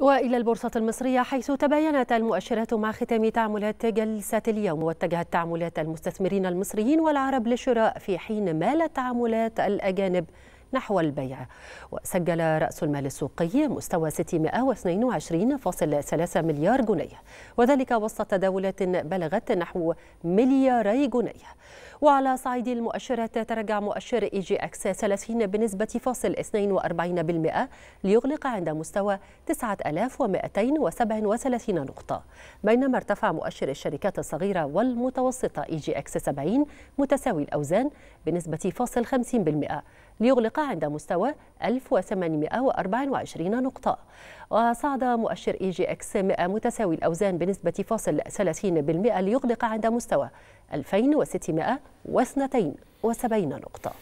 وإلى البورصة المصرية حيث تباينت المؤشرات مع ختام تعاملات جلسة اليوم واتجهت تعاملات المستثمرين المصريين والعرب للشراء في حين مالت تعاملات الأجانب نحو البيع وسجل رأس المال السوقي مستوى 622.3 مليار جنيه وذلك وسط تداولات بلغت نحو ملياري جنيه وعلى صعيد المؤشرات تراجع مؤشر اي جي اكس 30 بنسبة فاصل 42% ليغلق عند مستوى 9237 نقطة بينما ارتفع مؤشر الشركات الصغيرة والمتوسطة اي جي اكس 70 متساوي الأوزان بنسبة فاصل 50% ليغلق عند مستوى 1824 نقطة وصعد مؤشر اي جي اكس 100 متساوي الأوزان بنسبة فاصل 30% ليغلق عند مستوى 2672 نقطة